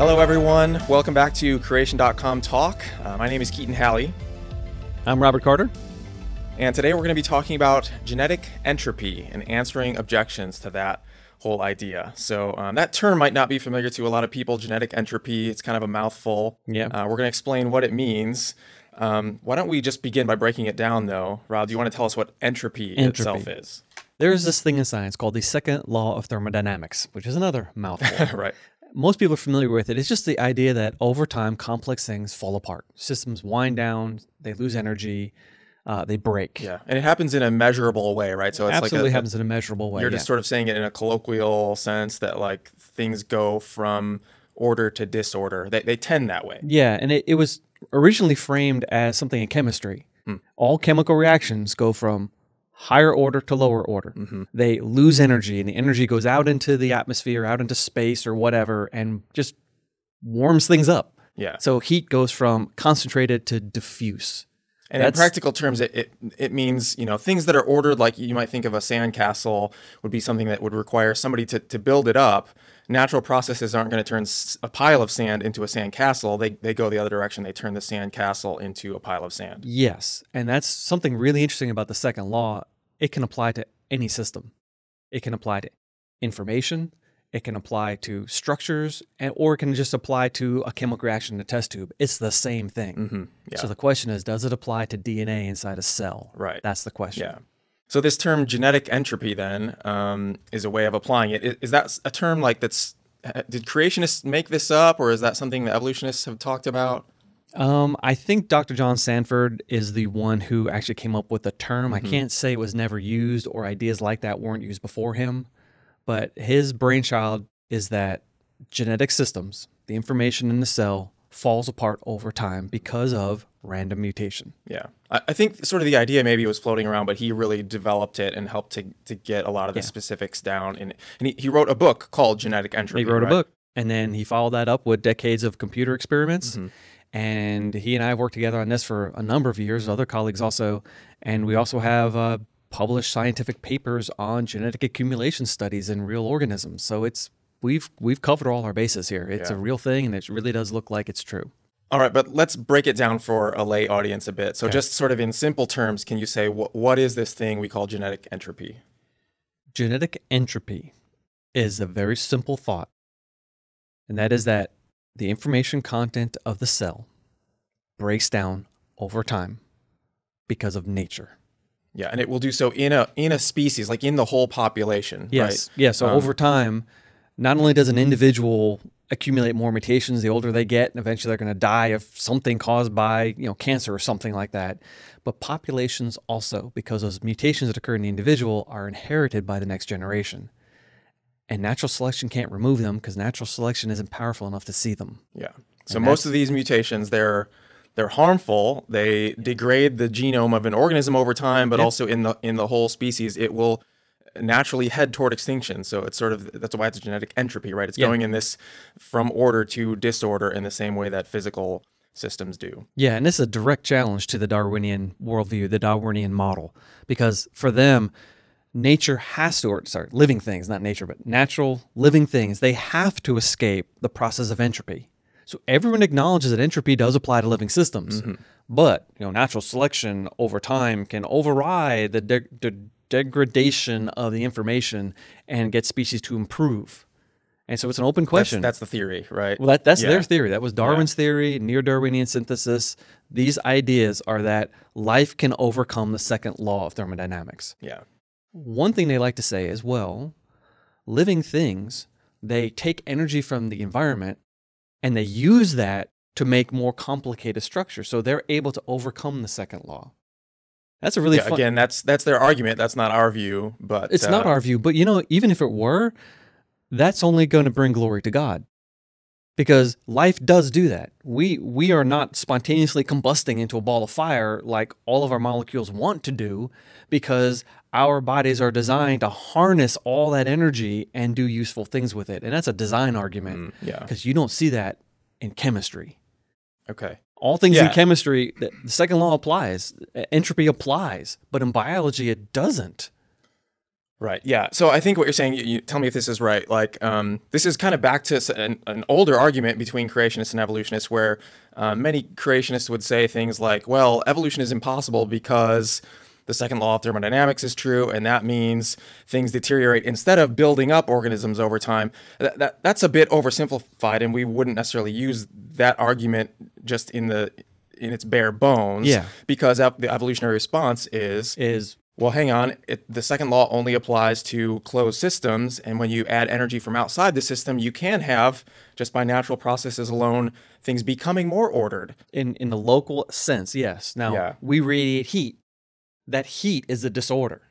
Hello, everyone. Welcome back to Creation.com Talk. Uh, my name is Keaton Halley. I'm Robert Carter. And today we're going to be talking about genetic entropy and answering objections to that whole idea. So um, that term might not be familiar to a lot of people. Genetic entropy, it's kind of a mouthful. Yeah. Uh, we're going to explain what it means. Um, why don't we just begin by breaking it down, though? Rob, do you want to tell us what entropy, entropy. itself is? There is this thing in science called the second law of thermodynamics, which is another mouthful. right most people are familiar with it. It's just the idea that over time, complex things fall apart. Systems wind down, they lose energy, uh, they break. Yeah, and it happens in a measurable way, right? So it's absolutely like a, happens in a measurable way. You're just sort of saying it in a colloquial sense that like things go from order to disorder. They they tend that way. Yeah, and it, it was originally framed as something in chemistry. Hmm. All chemical reactions go from higher order to lower order. Mm-hmm. They lose energy, and the energy goes out into the atmosphere, out into space or whatever, and just warms things up. Yeah. So heat goes from concentrated to diffuse. And That's, in practical terms, it, it, it means you know things that are ordered, like you might think of a sandcastle, would be something that would require somebody to, to build it up. Natural processes aren't going to turn a pile of sand into a sandcastle. They they go the other direction. They turn the sandcastle into a pile of sand. Yes, and that's something really interesting about the second law it can apply to any system. It can apply to information, it can apply to structures, and, or it can just apply to a chemical reaction in a test tube. It's the same thing. Mm-hmm. Yeah. So the question is does it apply to DNA inside a cell? Right. That's the question. Yeah. So this term genetic entropy then um, is a way of applying it. Is, is that a term like that's did creationists make this up or is that something that evolutionists have talked about? Um, I think Dr. John Sanford is the one who actually came up with the term. Mm-hmm. I can't say it was never used or ideas like that weren't used before him, but his brainchild is that genetic systems, the information in the cell, falls apart over time because of random mutation. Yeah. I think sort of the idea maybe was floating around, but he really developed it and helped to, to get a lot of the yeah. specifics down. And, and he, he wrote a book called Genetic Entropy. He wrote right? a book. And then he followed that up with decades of computer experiments. Mm-hmm and he and I have worked together on this for a number of years. Other colleagues also, and we also have uh, published scientific papers on genetic accumulation studies in real organisms. So it's we've we've covered all our bases here. It's yeah. a real thing, and it really does look like it's true. All right, but let's break it down for a lay audience a bit. So, okay. just sort of in simple terms, can you say what is this thing we call genetic entropy? Genetic entropy is a very simple thought, and that is that the information content of the cell breaks down over time because of nature. Yeah, and it will do so in a in a species, like in the whole population. Yes. Right? Yeah. So um, over time, not only does an individual accumulate more mutations the older they get, and eventually they're going to die of something caused by you know cancer or something like that, but populations also, because those mutations that occur in the individual, are inherited by the next generation and natural selection can't remove them because natural selection isn't powerful enough to see them. Yeah. So and most of these mutations, they're they're harmful. They degrade the genome of an organism over time, but yep. also in the in the whole species, it will naturally head toward extinction. So it's sort of that's why it's genetic entropy, right? It's going in this from order to disorder in the same way that physical systems do. Yeah, and this is a direct challenge to the Darwinian worldview, the Darwinian model, because for them, nature has to, or sorry, living things, not nature, but natural living things, they have to escape the process of entropy. So everyone acknowledges that entropy does apply to living systems, mm-hmm. but you know, natural selection over time can override the, de- de- degradation of the information and get species to improve. And so it's an open question. That's, that's the theory, right? Well, that, that's yeah. their theory. That was Darwin's yeah. theory, near Darwinian synthesis. These ideas are that life can overcome the second law of thermodynamics. Yeah. One thing they like to say as well living things, they take energy from the environment and they use that to make more complicated structures, So they're able to overcome the second law. That's a really yeah, fun- again. That's that's their argument. That's not our view, but it's uh, not our view. But you know, even if it were, that's only going to bring glory to God, because life does do that. We we are not spontaneously combusting into a ball of fire like all of our molecules want to do, because our bodies are designed to harness all that energy and do useful things with it. And that's a design argument. Mm, yeah. Because you don't see that in chemistry. Okay. All things yeah. in chemistry, the second law applies, entropy applies, but in biology, it doesn't. Right. Yeah. So I think what you're saying, you, you tell me if this is right. Like, um, this is kind of back to an, an, older argument between creationists and evolutionists, where uh, many creationists would say things like, "Well, evolution is impossible because the second law of thermodynamics is true, and that means things deteriorate instead of building up organisms over time. That, that, that's a bit oversimplified, and we wouldn't necessarily use that argument just in the in its bare bones. Yeah. Because the evolutionary response is is well, hang on. It, the second law only applies to closed systems. And when you add energy from outside the system, you can have, just by natural processes alone, things becoming more ordered. In, in the local sense, yes. Now, yeah. we radiate heat that heat is a disorder.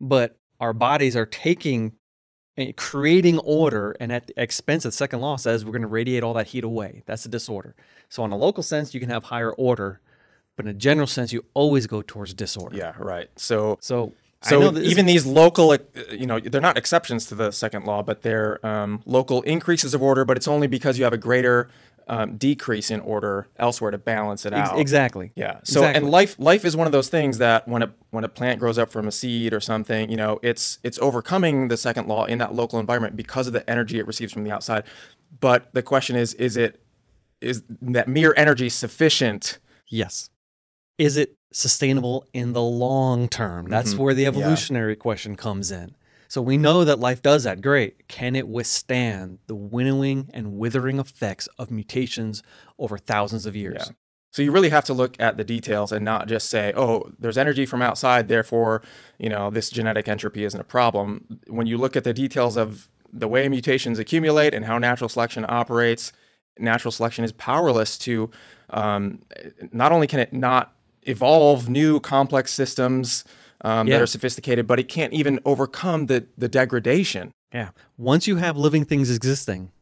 But our bodies are taking and creating order and at the expense of second law says we're going to radiate all that heat away. That's a disorder. So on a local sense, you can have higher order, but in a general sense, you always go towards disorder. Yeah, right. So so so even these local, uh, you know, they're not exceptions to the second law, but they're um, local increases of order. But it's only because you have a greater um, decrease in order elsewhere to balance it out. Exactly. Yeah. So exactly. and life life is one of those things that when a when a plant grows up from a seed or something, you know, it's it's overcoming the second law in that local environment because of the energy it receives from the outside. But the question is, is it is that mere energy sufficient? Yes. Is it sustainable in the long term? That's mm -hmm. where the evolutionary yeah. question comes in. So we know that life does that. Great. Can it withstand the winnowing and withering effects of mutations over thousands of years? Yeah. So you really have to look at the details and not just say, "Oh, there's energy from outside, therefore, you know, this genetic entropy isn't a problem." When you look at the details of the way mutations accumulate and how natural selection operates, natural selection is powerless to um, not only can it not evolve new complex systems um, yeah. that are sophisticated, but it can't even overcome the the degradation. Yeah. Once you have living things existing,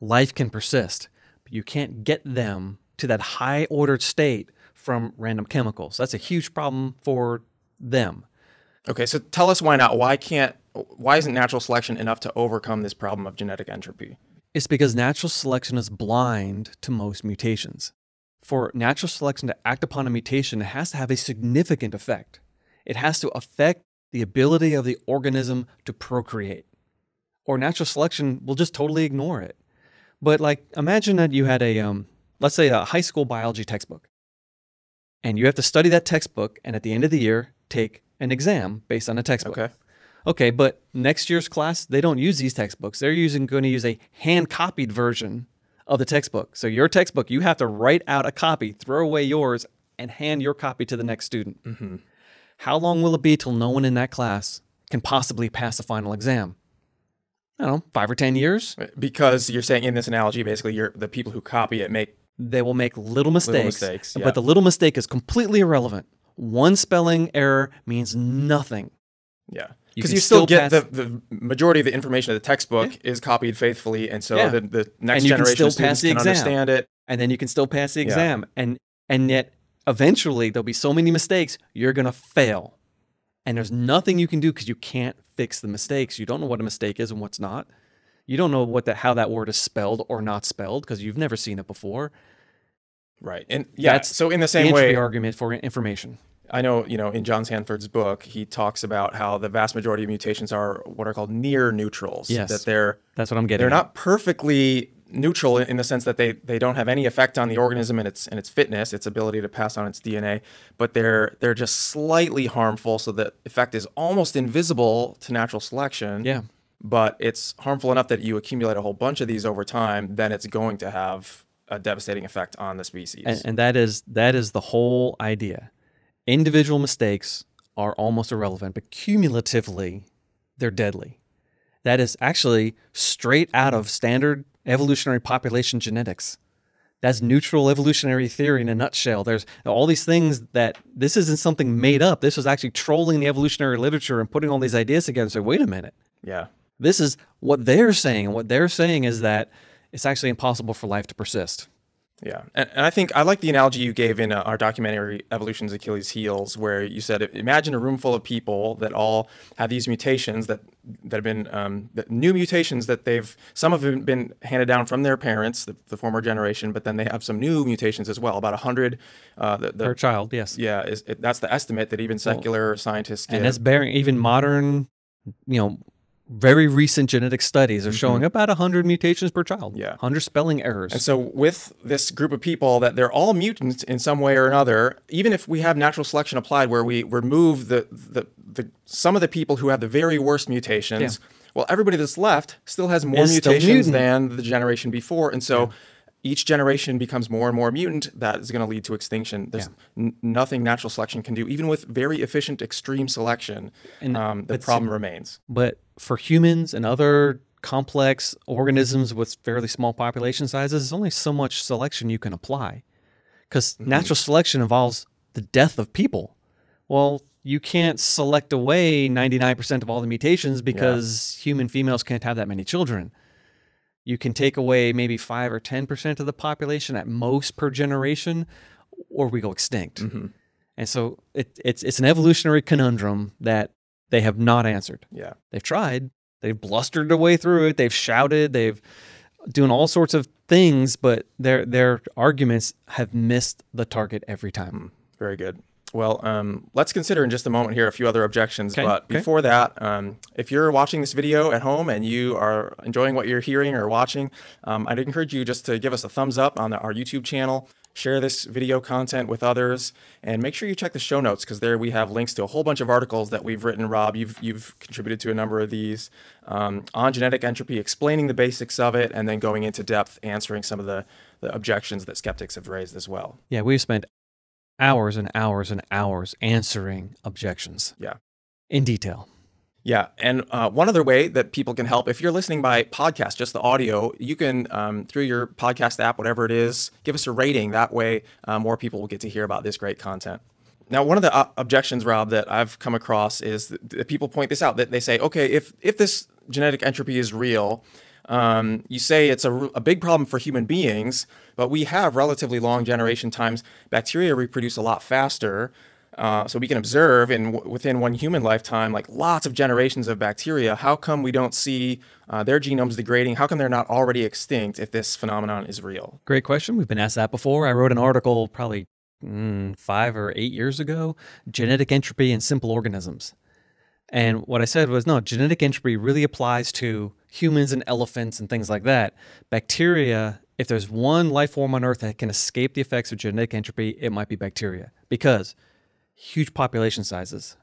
life can persist, but you can't get them to that high ordered state from random chemicals. That's a huge problem for them. Okay, so tell us why not? Why can't why isn't natural selection enough to overcome this problem of genetic entropy? It's because natural selection is blind to most mutations. For natural selection to act upon a mutation, it has to have a significant effect. It has to affect the ability of the organism to procreate. Or natural selection will just totally ignore it. But like imagine that you had a um, let's say a high school biology textbook. And you have to study that textbook and at the end of the year take an exam based on a textbook. Okay. Okay, but next year's class, they don't use these textbooks. They're using going to use a hand copied version of the textbook. So your textbook, you have to write out a copy, throw away yours, and hand your copy to the next student. Mm-hmm. How long will it be till no one in that class can possibly pass a final exam? I don't know, five or 10 years? Uh, because you're saying in this analogy, basically, the people who copy it make. They will make little mistakes. Little mistakes yeah. But the little mistake is completely irrelevant. One spelling error means nothing. Yeah because you, you still, still get the, the majority of the information of the textbook yeah. is copied faithfully, and so yeah. the, the next generation can still pass the can understand it, and then you can still pass the exam, yeah. and and yet eventually there'll be so many mistakes, you're going to fail. And there's nothing you can do because you can't fix the mistakes. You don't know what a mistake is and what's not. You don't know what the, how that word is spelled or not spelled because you've never seen it before. Right. And yeah, That's so in the same the way argument for information. I know, you know, in John Sanford's book, he talks about how the vast majority of mutations are what are called near neutrals. Yes. That they're That's what I'm getting. They're at. not perfectly neutral in the sense that they they don't have any effect on the organism and its and its fitness, its ability to pass on its DNA, but they're they're just slightly harmful, so the effect is almost invisible to natural selection. Yeah. But it's harmful enough that you accumulate a whole bunch of these over time, then it's going to have a devastating effect on the species. And, and that is that is the whole idea. Individual mistakes are almost irrelevant, but cumulatively, they're deadly. That is actually straight out of standard evolutionary population genetics. That's neutral evolutionary theory in a nutshell. There's all these things that this isn't something made up. This was actually trolling the evolutionary literature and putting all these ideas together and say, wait a minute. Yeah. This is what they're saying. And what they're saying is that it's actually impossible for life to persist. Yeah, and, and, I think I like the analogy you gave in uh, our documentary "Evolution's Achilles' Heels," where you said, "Imagine a room full of people that all have these mutations that that have been um, that new mutations that they've some have been, been handed down from their parents, the, the, former generation, but then they have some new mutations as well. About a hundred uh, the, the, per child, yes. Yeah, is, it, that's the estimate that even secular well, scientists give. and that's bearing even modern, you know, very recent genetic studies are showing mm-hmm. about 100 mutations per child. Yeah. 100 spelling errors. And so, with this group of people, that they're all mutants in some way or another, even if we have natural selection applied where we remove the, the, the some of the people who have the very worst mutations, yeah. well, everybody that's left still has more mutations than the generation before. And so, yeah each generation becomes more and more mutant, that is going to lead to extinction. There's yeah. n- nothing natural selection can do, even with very efficient extreme selection. And, um, the problem remains. But for humans and other complex organisms with fairly small population sizes, there's only so much selection you can apply, because mm-hmm. natural selection involves the death of people. Well, you can't select away 99% of all the mutations because yeah. human females can't have that many children you can take away maybe 5 or 10% of the population at most per generation or we go extinct. Mm-hmm. And so it, it's, it's an evolutionary conundrum that they have not answered. Yeah. They've tried, they've blustered their way through it, they've shouted, they've doing all sorts of things, but their, their arguments have missed the target every time. Mm. Very good. Well, um, let's consider in just a moment here a few other objections. Okay. But okay. before that, um, if you're watching this video at home and you are enjoying what you're hearing or watching, um, I'd encourage you just to give us a thumbs up on the, our YouTube channel, share this video content with others, and make sure you check the show notes because there we have links to a whole bunch of articles that we've written. Rob, you've you've contributed to a number of these um, on genetic entropy, explaining the basics of it, and then going into depth, answering some of the the objections that skeptics have raised as well. Yeah, we've spent hours and hours and hours answering objections. Yeah. In detail. Yeah. And uh, one other way that people can help, if you're listening by podcast, just the audio, you can, um, through your podcast app, whatever it is, give us a rating. That way, uh, more people will get to hear about this great content. Now, one of the uh, objections, Rob, that I've come across is that people point this out that they say, okay, if, if this genetic entropy is real, um, you say it's a, a, big problem for human beings, but we have relatively long generation times. Bacteria reproduce a lot faster. Uh, so we can observe in within one human lifetime, like lots of generations of bacteria. How come we don't see uh, their genomes degrading? How come they're not already extinct if this phenomenon is real? Great question. We've been asked that before. I wrote an article probably mm, five or eight years ago, genetic entropy in simple organisms. And what I said was, no, genetic entropy really applies to humans and elephants and things like that. Bacteria, if there's one life form on Earth that can escape the effects of genetic entropy, it might be bacteria because huge population sizes,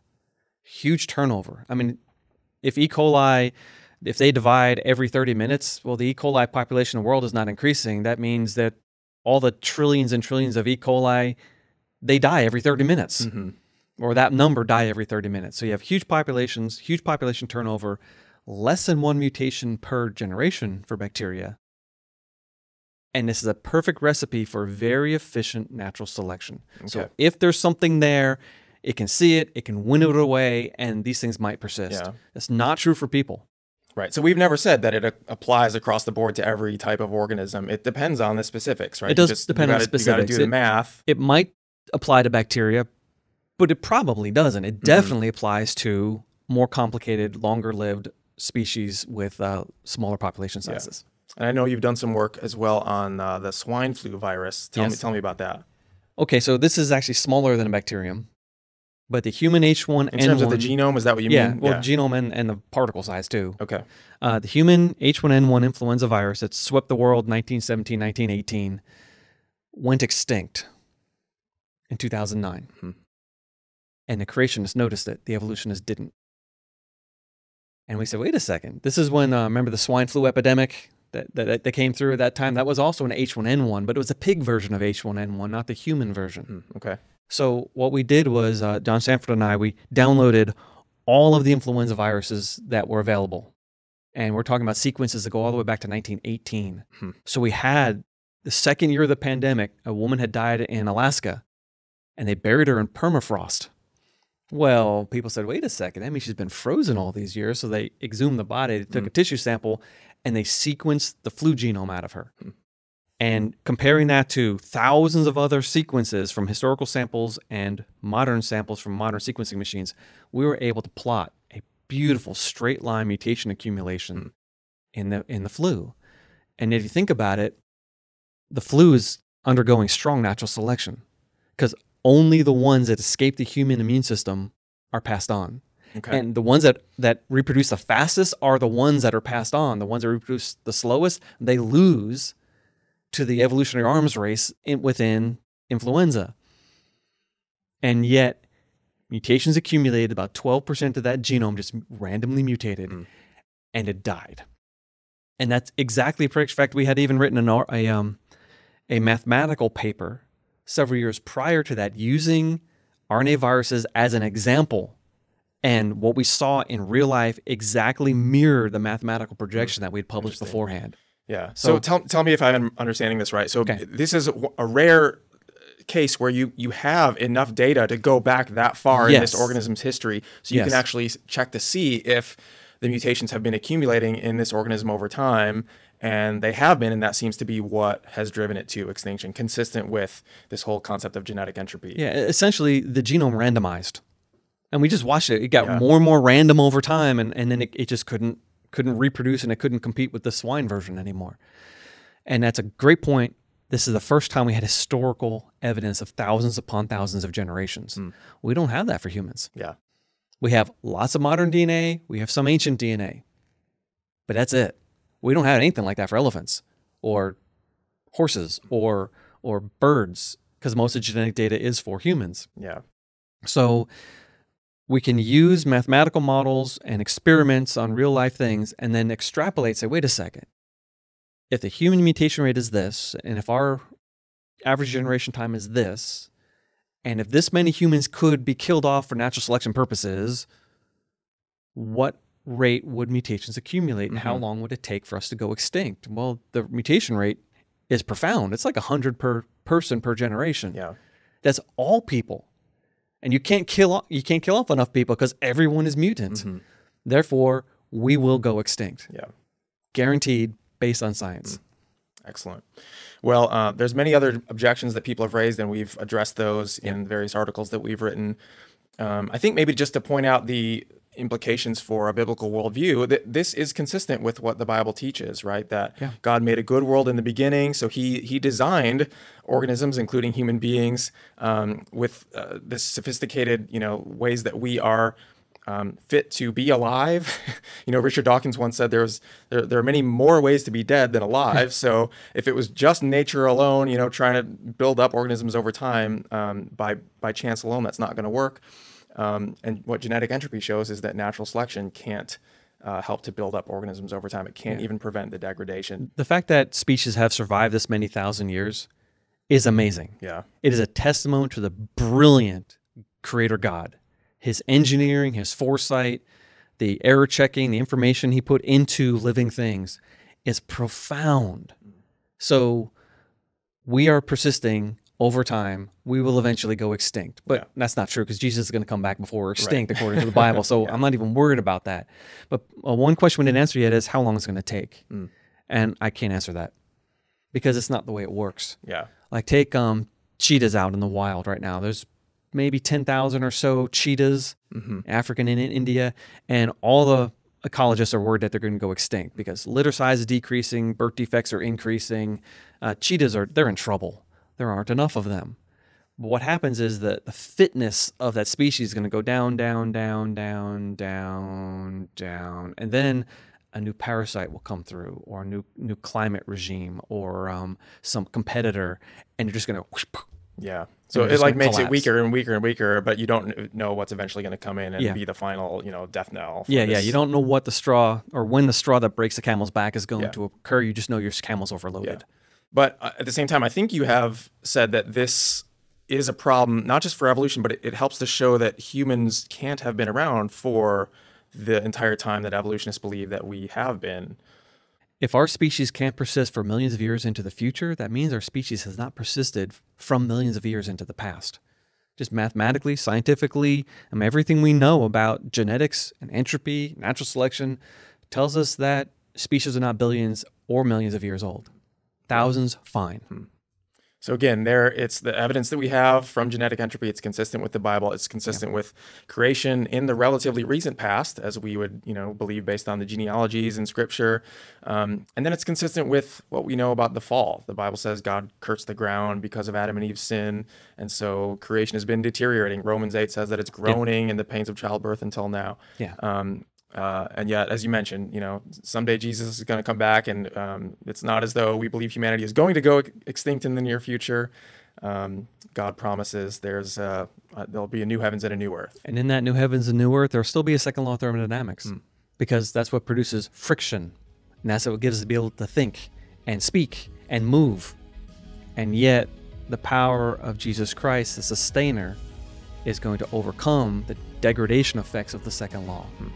huge turnover. I mean, if E. coli, if they divide every 30 minutes, well, the E. coli population in the world is not increasing. That means that all the trillions and trillions of E. coli, they die every 30 minutes. Mm -hmm. Or that number die every 30 minutes. So you have huge populations, huge population turnover, less than one mutation per generation for bacteria. And this is a perfect recipe for very efficient natural selection. Okay. So if there's something there, it can see it, it can winnow it away, and these things might persist. Yeah. That's not true for people. Right. So we've never said that it uh, applies across the board to every type of organism. It depends on the specifics, right? It does just, depend gotta, on the specifics. You got to do the math. It, it might apply to bacteria, but it probably doesn't. It mm-hmm. definitely mm -hmm. applies to more complicated, longer lived species with uh, smaller population sizes. Yeah. And I know you've done some work as well on uh, the swine flu virus. Tell yes. me, tell me about that. Okay, so this is actually smaller than a bacterium, but the human H1N1. In terms of the genome, is that what you yeah, mean? Well, yeah, well, genome and, and the particle size too. Okay. Uh, the human H1N1 influenza virus that swept the world 1917, 1918 went extinct in 2009. Hmm. And the creationists noticed it, the evolutionists didn't. And we said, wait a second. This is when, uh, remember the swine flu epidemic that, that, that, came through at that time? That was also an H1N1, but it was a pig version of H1N1, not the human version. Mm, okay. So what we did was, uh, John Sanford and I, we downloaded all of the influenza viruses that were available. And we're talking about sequences that go all the way back to 1918. Hmm. So we had the second year of the pandemic, a woman had died in Alaska and they buried her in permafrost. Well, people said, wait a second, I mean, she's been frozen all these years. So they exhumed the body, they took mm. a tissue sample, and they sequenced the flu genome out of her. Mm. And comparing that to thousands of other sequences from historical samples and modern samples from modern sequencing machines, we were able to plot a beautiful straight line mutation accumulation mm. in the in the flu. And if you think about it, the flu is undergoing strong natural selection because only the ones that escape the human immune system are passed on. Okay. And the ones that, that reproduce the fastest are the ones that are passed on. The ones that reproduce the slowest, they lose to the evolutionary arms race in, within influenza. And yet, mutations accumulated, about 12% of that genome just randomly mutated mm. and it died. And that's exactly a In fact, we had even written an, a, um, a mathematical paper several years prior to that using RNA viruses as an example. And what we saw in real life exactly mirrored the mathematical projection that we had published beforehand. Yeah. So, so, tell, tell me if I'm understanding this right. So okay. this is a rare case where you you have enough data to go back that far yes. in this organism's history, so you yes. can actually check to see if the mutations have been accumulating in this organism over time, and they have been and that seems to be what has driven it to extinction consistent with this whole concept of genetic entropy yeah essentially the genome randomized and we just watched it it got yeah. more and more random over time and, and then it, it just couldn't couldn't reproduce and it couldn't compete with the swine version anymore and that's a great point this is the first time we had historical evidence of thousands upon thousands of generations mm. we don't have that for humans yeah we have lots of modern dna we have some ancient dna but that's it we don't have anything like that for elephants or horses or or birds because most of genetic data is for humans. Yeah. So we can use mathematical models and experiments on real life things and then extrapolate say wait a second. If the human mutation rate is this and if our average generation time is this and if this many humans could be killed off for natural selection purposes, what rate would mutations accumulate and mm-hmm. how long would it take for us to go extinct? Well, the mutation rate is profound. It's like 100 per person per generation. Yeah. That's all people. And you can't kill you can't kill off enough people because everyone is mutant. Mm-hmm. Therefore, we will go extinct. Yeah. Guaranteed based on science. Mm. Excellent. Well, uh, there's many other objections that people have raised, and we've addressed those yeah. in various articles that we've written. Um, I think maybe just to point out the implications for a biblical worldview, th- this is consistent with what the Bible teaches, right? That yeah. God made a good world in the beginning, so He He designed organisms, including human beings, um, with uh, this sophisticated, you know, ways that we are. Um, fit to be alive. you know, Richard Dawkins once said there's there, there are many more ways to be dead than alive. so if it was just nature alone, you know, trying to build up organisms over time um, by by chance alone, that's not going to work. Um, and what genetic entropy shows is that natural selection can't uh, help to build up organisms over time. It can't yeah. even prevent the degradation. The fact that species have survived this many thousand years is amazing. Yeah. It is a testimony to the brilliant creator God, his engineering, his foresight, the error checking, the information he put into living things is profound. Mm. So we are persisting over time we will eventually go extinct. But yeah. that's not true because Jesus is going to come back before we're extinct right. according to the Bible. So yeah. I'm not even worried about that. But uh, one question we didn't answer yet is how long it's going to take, mm. and I can't answer that because it's not the way it works. Yeah, like take um, cheetahs out in the wild right now. There's maybe 10,000 or so cheetahs, mm-hmm. African and in India, and all the ecologists are worried that they're going to go extinct because litter size is decreasing, birth defects are increasing. Uh, cheetahs are they're in trouble there aren't enough of them. But what happens is that the fitness of that species is going to go down, down, down, down, down, down, and then a new parasite will come through, or a new new climate regime, or um, some competitor, and you're just going to yeah. So it like makes collapse. it weaker and weaker and weaker, but you don't know what's eventually going to come in and yeah. be the final, you know, death knell. Yeah, this. yeah. You don't know what the straw or when the straw that breaks the camel's back is going yeah. to occur. You just know your camel's overloaded. Yeah. But uh, at the same time, I think you have said that this is a problem, not just for evolution, but it, it, helps to show that humans can't have been around for the entire time that evolutionists believe that we have been. If our species can't persist for millions of years into the future, that means our species has not persisted from millions of years into the past. Just mathematically, scientifically, and um, everything we know about genetics and entropy, natural selection, tells us that species are not billions or millions of years old. Thousands, fine. Hmm. So again, there it's the evidence that we have from genetic entropy. It's consistent with the Bible. It's consistent yeah. with creation in the relatively recent past, as we would you know believe based on the genealogies in Scripture, um, and then it's consistent with what we know about the fall. The Bible says God cursed the ground because of Adam and Eve's sin, and so creation has been deteriorating. Romans eight says that it's groaning yeah. in the pains of childbirth until now. Yeah. Um, uh, and yet, as you mentioned, you know, someday Jesus is going to come back, and um, it's not as though we believe humanity is going to go extinct in the near future. Um, God promises there's uh, uh, there'll be a new heavens and a new earth. And in that new heavens and new earth, there'll still be a second law of thermodynamics, mm. because that's what produces friction, and that's what gives us to be able to think and speak and move. And yet, the power of Jesus Christ, the sustainer, is going to overcome the degradation effects of the second law. Mm.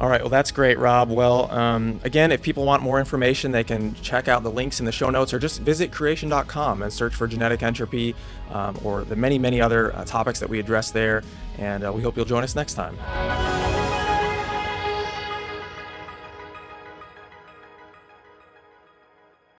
All right, well, that's great, Rob. Well, um, again, if people want more information, they can check out the links in the show notes or just visit creation.com and search for genetic entropy um, or the many, many other uh, topics that we address there. And uh, we hope you'll join us next time.